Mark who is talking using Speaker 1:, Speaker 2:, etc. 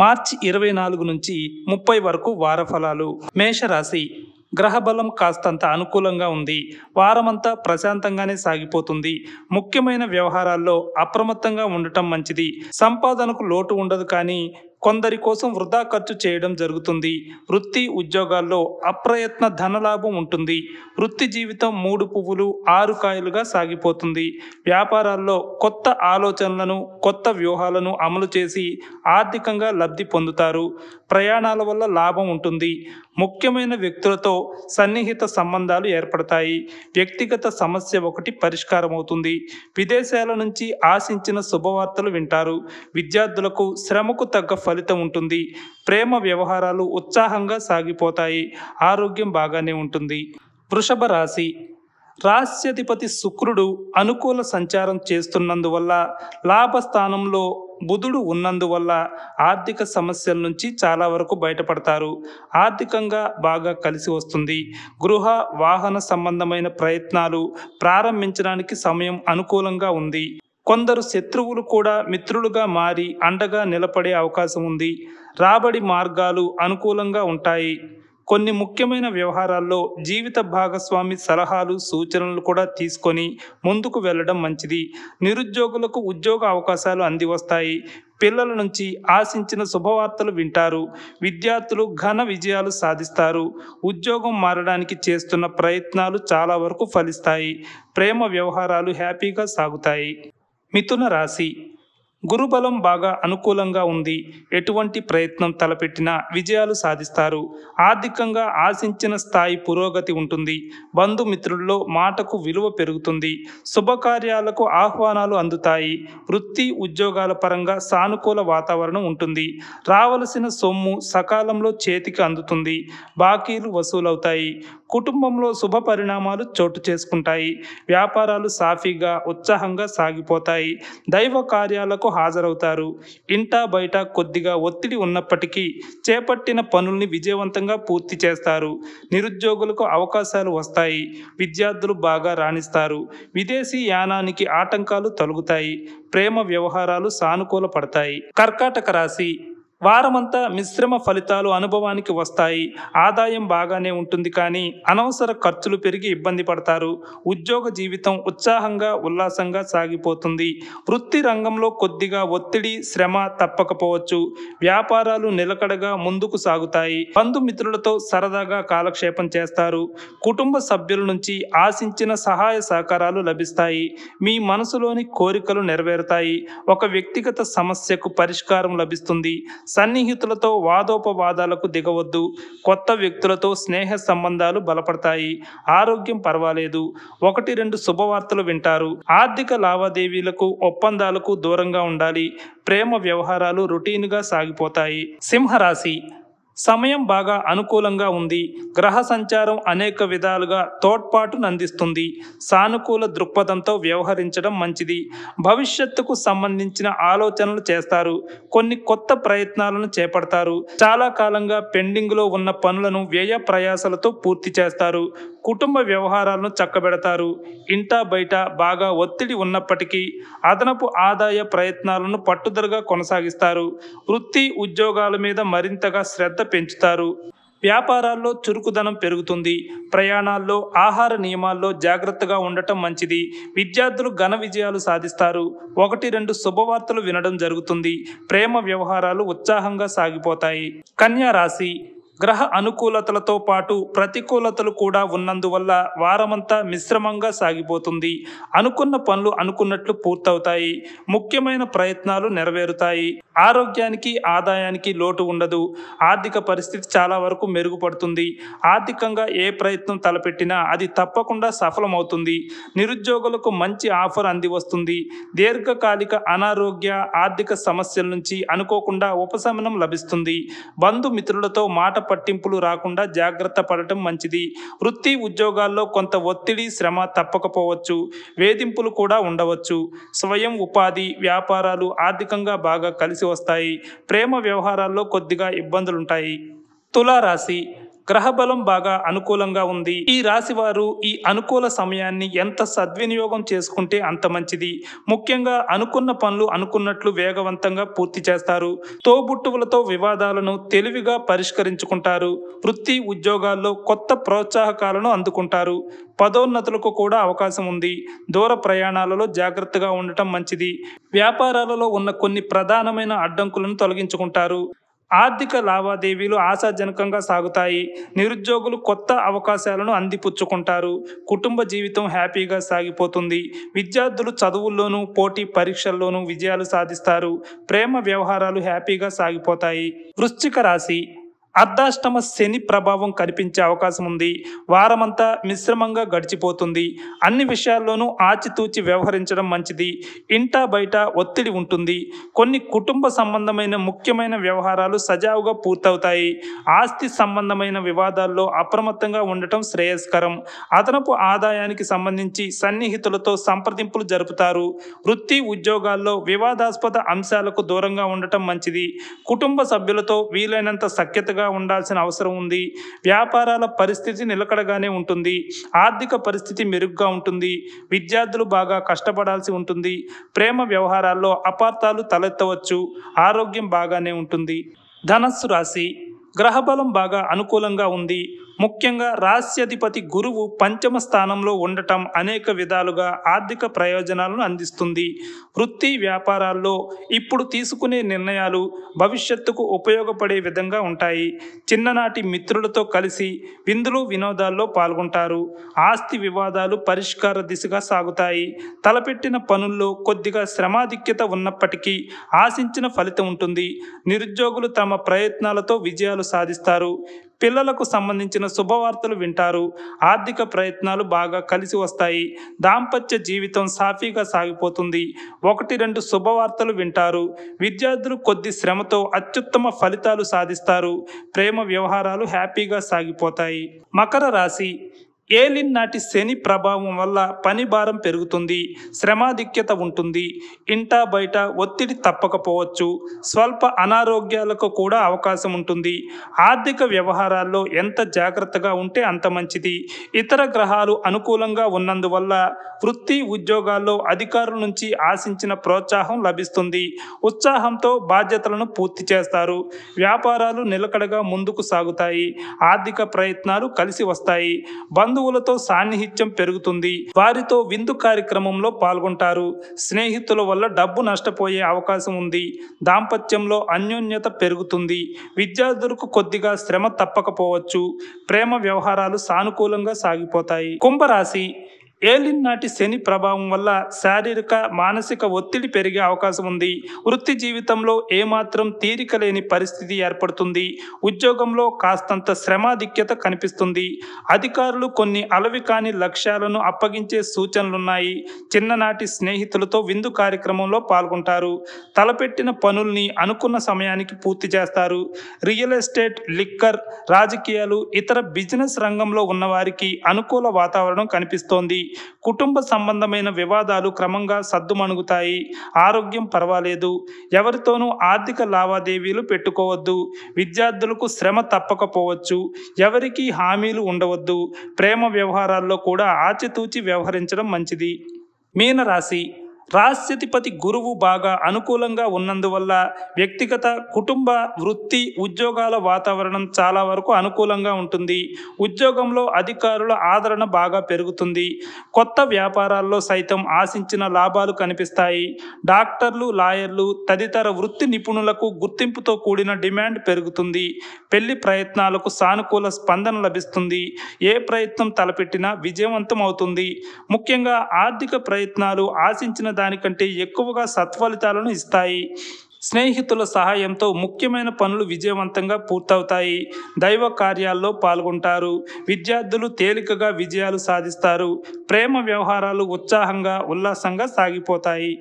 Speaker 1: మార్చి ఇరవై నాలుగు నుంచి ముప్పై వరకు వారఫలాలు మేషరాశి గ్రహబలం కాస్తంత అనుకూలంగా ఉంది వారమంతా ప్రశాంతంగానే సాగిపోతుంది ముఖ్యమైన వ్యవహారాల్లో అప్రమత్తంగా ఉండటం మంచిది సంపాదనకు లోటు ఉండదు కానీ కొందరి కోసం వృధా ఖర్చు చేయడం జరుగుతుంది వృత్తి ఉద్యోగాల్లో అప్రయత్న ధనలాభం ఉంటుంది వృత్తి జీవితం మూడు పువ్వులు ఆరు కాయలుగా సాగిపోతుంది వ్యాపారాల్లో కొత్త ఆలోచనలను కొత్త వ్యూహాలను అమలు చేసి ఆర్థికంగా లబ్ధి పొందుతారు ప్రయాణాల వల్ల లాభం ఉంటుంది ముఖ్యమైన వ్యక్తులతో సన్నిహిత సంబంధాలు ఏర్పడతాయి వ్యక్తిగత సమస్య ఒకటి పరిష్కారం అవుతుంది విదేశాల నుంచి ఆశించిన శుభవార్తలు వింటారు విద్యార్థులకు శ్రమకు తగ్గ ఫలితం ఉంటుంది ప్రేమ వ్యవహారాలు ఉత్సాహంగా సాగిపోతాయి ఆరోగ్యం బాగానే ఉంటుంది వృషభ రాశి రాశ్యధిపతి శుక్రుడు అనుకూల సంచారం చేస్తున్నందువల్ల లాభస్థానంలో బుధుడు ఉన్నందువల్ల ఆర్థిక సమస్యల నుంచి చాలా వరకు బయటపడతారు ఆర్థికంగా బాగా కలిసి వస్తుంది గృహ వాహన సంబంధమైన ప్రయత్నాలు ప్రారంభించడానికి సమయం అనుకూలంగా ఉంది కొందరు శత్రువులు కూడా మిత్రులుగా మారి అండగా నిలబడే అవకాశం ఉంది రాబడి మార్గాలు అనుకూలంగా ఉంటాయి కొన్ని ముఖ్యమైన వ్యవహారాల్లో జీవిత భాగస్వామి సలహాలు సూచనలు కూడా తీసుకొని ముందుకు వెళ్ళడం మంచిది నిరుద్యోగులకు ఉద్యోగ అవకాశాలు అందివస్తాయి పిల్లల నుంచి ఆశించిన శుభవార్తలు వింటారు విద్యార్థులు ఘన విజయాలు సాధిస్తారు ఉద్యోగం మారడానికి చేస్తున్న ప్రయత్నాలు చాలా వరకు ఫలిస్తాయి ప్రేమ వ్యవహారాలు హ్యాపీగా సాగుతాయి మిథున రాశి గురుబలం బాగా అనుకూలంగా ఉంది ఎటువంటి ప్రయత్నం తలపెట్టినా విజయాలు సాధిస్తారు ఆర్థికంగా ఆశించిన స్థాయి పురోగతి ఉంటుంది బంధుమిత్రుల్లో మాటకు విలువ పెరుగుతుంది శుభకార్యాలకు ఆహ్వానాలు అందుతాయి వృత్తి ఉద్యోగాల పరంగా సానుకూల వాతావరణం ఉంటుంది రావలసిన సొమ్ము సకాలంలో చేతికి అందుతుంది బాకీలు వసూలవుతాయి కుటుంబంలో శుభ పరిణామాలు చోటు చేసుకుంటాయి వ్యాపారాలు సాఫీగా ఉత్సాహంగా సాగిపోతాయి దైవ కార్యాలకు సభకు హాజరవుతారు ఇంటా బయట కొద్దిగా ఒత్తిడి ఉన్నప్పటికీ చేపట్టిన పనుల్ని విజయవంతంగా పూర్తి చేస్తారు నిరుద్యోగులకు అవకాశాలు వస్తాయి విద్యార్థులు బాగా రాణిస్తారు విదేశీ యానానికి ఆటంకాలు తొలగుతాయి ప్రేమ వ్యవహారాలు సానుకూల పడతాయి కర్కాటక రాశి వారమంతా మిశ్రమ ఫలితాలు అనుభవానికి వస్తాయి ఆదాయం బాగానే ఉంటుంది కానీ అనవసర ఖర్చులు పెరిగి ఇబ్బంది పడతారు ఉద్యోగ జీవితం ఉత్సాహంగా ఉల్లాసంగా సాగిపోతుంది వృత్తి రంగంలో కొద్దిగా ఒత్తిడి శ్రమ తప్పకపోవచ్చు వ్యాపారాలు నిలకడగా ముందుకు సాగుతాయి బంధుమిత్రులతో సరదాగా కాలక్షేపం చేస్తారు కుటుంబ సభ్యుల నుంచి ఆశించిన సహాయ సహకారాలు లభిస్తాయి మీ మనసులోని కోరికలు నెరవేరుతాయి ఒక వ్యక్తిగత సమస్యకు పరిష్కారం లభిస్తుంది సన్నిహితులతో వాదోపవాదాలకు దిగవద్దు కొత్త వ్యక్తులతో స్నేహ సంబంధాలు బలపడతాయి ఆరోగ్యం పర్వాలేదు ఒకటి రెండు శుభవార్తలు వింటారు ఆర్థిక లావాదేవీలకు ఒప్పందాలకు దూరంగా ఉండాలి ప్రేమ వ్యవహారాలు రొటీన్గా సాగిపోతాయి సింహరాశి సమయం బాగా అనుకూలంగా ఉంది గ్రహ సంచారం అనేక విధాలుగా తోడ్పాటును అందిస్తుంది సానుకూల దృక్పథంతో వ్యవహరించడం మంచిది భవిష్యత్తుకు సంబంధించిన ఆలోచనలు చేస్తారు కొన్ని కొత్త ప్రయత్నాలను చేపడతారు చాలా కాలంగా పెండింగ్లో ఉన్న పనులను వ్యయ ప్రయాసలతో పూర్తి చేస్తారు కుటుంబ వ్యవహారాలను చక్కబెడతారు ఇంటా బయట బాగా ఒత్తిడి ఉన్నప్పటికీ అదనపు ఆదాయ ప్రయత్నాలను పట్టుదలగా కొనసాగిస్తారు వృత్తి ఉద్యోగాల మీద మరింతగా శ్రద్ధ పెంచుతారు వ్యాపారాల్లో చురుకుదనం పెరుగుతుంది ప్రయాణాల్లో ఆహార నియమాల్లో జాగ్రత్తగా ఉండటం మంచిది విద్యార్థులు ఘన విజయాలు సాధిస్తారు ఒకటి రెండు శుభవార్తలు వినడం జరుగుతుంది ప్రేమ వ్యవహారాలు ఉత్సాహంగా సాగిపోతాయి కన్యా రాశి గ్రహ అనుకూలతలతో పాటు ప్రతికూలతలు కూడా ఉన్నందువల్ల వారమంతా మిశ్రమంగా సాగిపోతుంది అనుకున్న పనులు అనుకున్నట్లు పూర్తవుతాయి ముఖ్యమైన ప్రయత్నాలు నెరవేరుతాయి ఆరోగ్యానికి ఆదాయానికి లోటు ఉండదు ఆర్థిక పరిస్థితి చాలా వరకు మెరుగుపడుతుంది ఆర్థికంగా ఏ ప్రయత్నం తలపెట్టినా అది తప్పకుండా సఫలమవుతుంది నిరుద్యోగులకు మంచి ఆఫర్ అంది వస్తుంది దీర్ఘకాలిక అనారోగ్య ఆర్థిక సమస్యల నుంచి అనుకోకుండా ఉపశమనం లభిస్తుంది బంధుమిత్రులతో మాట పట్టింపులు రాకుండా జాగ్రత్త పడటం మంచిది వృత్తి ఉద్యోగాల్లో కొంత ఒత్తిడి శ్రమ తప్పకపోవచ్చు వేధింపులు కూడా ఉండవచ్చు స్వయం ఉపాధి వ్యాపారాలు ఆర్థికంగా బాగా కలిసి వస్తాయి ప్రేమ వ్యవహారాల్లో కొద్దిగా ఇబ్బందులుంటాయి తులారాశి గ్రహ బలం బాగా అనుకూలంగా ఉంది ఈ రాశి వారు ఈ అనుకూల సమయాన్ని ఎంత సద్వినియోగం చేసుకుంటే అంత మంచిది ముఖ్యంగా అనుకున్న పనులు అనుకున్నట్లు వేగవంతంగా పూర్తి చేస్తారు తోబుట్టువులతో వివాదాలను తెలివిగా పరిష్కరించుకుంటారు వృత్తి ఉద్యోగాల్లో కొత్త ప్రోత్సాహకాలను అందుకుంటారు పదోన్నతులకు కూడా అవకాశం ఉంది దూర ప్రయాణాలలో జాగ్రత్తగా ఉండటం మంచిది వ్యాపారాలలో ఉన్న కొన్ని ప్రధానమైన అడ్డంకులను తొలగించుకుంటారు ఆర్థిక లావాదేవీలు ఆశాజనకంగా సాగుతాయి నిరుద్యోగులు కొత్త అవకాశాలను అందిపుచ్చుకుంటారు కుటుంబ జీవితం హ్యాపీగా సాగిపోతుంది విద్యార్థులు చదువుల్లోనూ పోటీ పరీక్షల్లోనూ విజయాలు సాధిస్తారు ప్రేమ వ్యవహారాలు హ్యాపీగా సాగిపోతాయి వృశ్చిక రాశి అర్ధాష్టమ శని ప్రభావం కనిపించే అవకాశం ఉంది వారమంతా మిశ్రమంగా గడిచిపోతుంది అన్ని విషయాల్లోనూ ఆచితూచి వ్యవహరించడం మంచిది ఇంటా బయట ఒత్తిడి ఉంటుంది కొన్ని కుటుంబ సంబంధమైన ముఖ్యమైన వ్యవహారాలు సజావుగా పూర్తవుతాయి ఆస్తి సంబంధమైన వివాదాల్లో అప్రమత్తంగా ఉండటం శ్రేయస్కరం అదనపు ఆదాయానికి సంబంధించి సన్నిహితులతో సంప్రదింపులు జరుపుతారు వృత్తి ఉద్యోగాల్లో వివాదాస్పద అంశాలకు దూరంగా ఉండటం మంచిది కుటుంబ సభ్యులతో వీలైనంత సఖ్యతగా జాగ్రత్తగా ఉండాల్సిన అవసరం ఉంది వ్యాపారాల పరిస్థితి నిలకడగానే ఉంటుంది ఆర్థిక పరిస్థితి మెరుగ్గా ఉంటుంది విద్యార్థులు బాగా కష్టపడాల్సి ఉంటుంది ప్రేమ వ్యవహారాల్లో అపార్థాలు తలెత్తవచ్చు ఆరోగ్యం బాగానే ఉంటుంది ధనస్సు రాశి గ్రహబలం బాగా అనుకూలంగా ఉంది ముఖ్యంగా రాస్యాధిపతి గురువు పంచమ స్థానంలో ఉండటం అనేక విధాలుగా ఆర్థిక ప్రయోజనాలను అందిస్తుంది వృత్తి వ్యాపారాల్లో ఇప్పుడు తీసుకునే నిర్ణయాలు భవిష్యత్తుకు ఉపయోగపడే విధంగా ఉంటాయి చిన్ననాటి మిత్రులతో కలిసి విందులు వినోదాల్లో పాల్గొంటారు ఆస్తి వివాదాలు పరిష్కార దిశగా సాగుతాయి తలపెట్టిన పనుల్లో కొద్దిగా శ్రమాధిక్యత ఉన్నప్పటికీ ఆశించిన ఫలితం ఉంటుంది నిరుద్యోగులు తమ ప్రయత్నాలతో విజయాలు సాధిస్తారు పిల్లలకు సంబంధించిన శుభవార్తలు వింటారు ఆర్థిక ప్రయత్నాలు బాగా కలిసి వస్తాయి దాంపత్య జీవితం సాఫీగా సాగిపోతుంది ఒకటి రెండు శుభవార్తలు వింటారు విద్యార్థులు కొద్ది శ్రమతో అత్యుత్తమ ఫలితాలు సాధిస్తారు ప్రేమ వ్యవహారాలు హ్యాపీగా సాగిపోతాయి మకర రాశి ఏలిన్ నాటి శని ప్రభావం వల్ల పని భారం పెరుగుతుంది శ్రమాధిక్యత ఉంటుంది ఇంటా బయట ఒత్తిడి తప్పకపోవచ్చు స్వల్ప అనారోగ్యాలకు కూడా అవకాశం ఉంటుంది ఆర్థిక వ్యవహారాల్లో ఎంత జాగ్రత్తగా ఉంటే అంత మంచిది ఇతర గ్రహాలు అనుకూలంగా ఉన్నందువల్ల వృత్తి ఉద్యోగాల్లో అధికారుల నుంచి ఆశించిన ప్రోత్సాహం లభిస్తుంది ఉత్సాహంతో బాధ్యతలను పూర్తి చేస్తారు వ్యాపారాలు నిలకడగా ముందుకు సాగుతాయి ఆర్థిక ప్రయత్నాలు కలిసి వస్తాయి బంధు బంధువులతో సాన్నిహిత్యం పెరుగుతుంది వారితో విందు కార్యక్రమంలో పాల్గొంటారు స్నేహితుల వల్ల డబ్బు నష్టపోయే అవకాశం ఉంది దాంపత్యంలో అన్యోన్యత పెరుగుతుంది విద్యార్థులకు కొద్దిగా శ్రమ తప్పకపోవచ్చు ప్రేమ వ్యవహారాలు సానుకూలంగా సాగిపోతాయి కుంభరాశి ఏలిన్ నాటి శని ప్రభావం వల్ల శారీరక మానసిక ఒత్తిడి పెరిగే అవకాశం ఉంది వృత్తి జీవితంలో ఏమాత్రం తీరిక లేని పరిస్థితి ఏర్పడుతుంది ఉద్యోగంలో కాస్తంత శ్రమాధిక్యత కనిపిస్తుంది అధికారులు కొన్ని అలవి కాని లక్ష్యాలను అప్పగించే సూచనలున్నాయి చిన్ననాటి స్నేహితులతో విందు కార్యక్రమంలో పాల్గొంటారు తలపెట్టిన పనుల్ని అనుకున్న సమయానికి పూర్తి చేస్తారు రియల్ ఎస్టేట్ లిక్కర్ రాజకీయాలు ఇతర బిజినెస్ రంగంలో ఉన్నవారికి అనుకూల వాతావరణం కనిపిస్తోంది కుటుంబ సంబంధమైన వివాదాలు క్రమంగా సద్దుమణుగుతాయి ఆరోగ్యం పర్వాలేదు ఎవరితోనూ ఆర్థిక లావాదేవీలు పెట్టుకోవద్దు విద్యార్థులకు శ్రమ తప్పకపోవచ్చు ఎవరికి హామీలు ఉండవద్దు ప్రేమ వ్యవహారాల్లో కూడా ఆచితూచి వ్యవహరించడం మంచిది మీనరాశి రాష్ట్రతిపతి గురువు బాగా అనుకూలంగా ఉన్నందువల్ల వ్యక్తిగత కుటుంబ వృత్తి ఉద్యోగాల వాతావరణం చాలా వరకు అనుకూలంగా ఉంటుంది ఉద్యోగంలో అధికారుల ఆదరణ బాగా పెరుగుతుంది కొత్త వ్యాపారాల్లో సైతం ఆశించిన లాభాలు కనిపిస్తాయి డాక్టర్లు లాయర్లు తదితర వృత్తి నిపుణులకు గుర్తింపుతో కూడిన డిమాండ్ పెరుగుతుంది పెళ్లి ప్రయత్నాలకు సానుకూల స్పందన లభిస్తుంది ఏ ప్రయత్నం తలపెట్టినా విజయవంతం అవుతుంది ముఖ్యంగా ఆర్థిక ప్రయత్నాలు ఆశించిన దానికంటే ఎక్కువగా సత్ఫలితాలను ఇస్తాయి స్నేహితుల సహాయంతో ముఖ్యమైన పనులు విజయవంతంగా పూర్తవుతాయి దైవ కార్యాల్లో పాల్గొంటారు విద్యార్థులు తేలికగా విజయాలు సాధిస్తారు ప్రేమ వ్యవహారాలు ఉత్సాహంగా ఉల్లాసంగా సాగిపోతాయి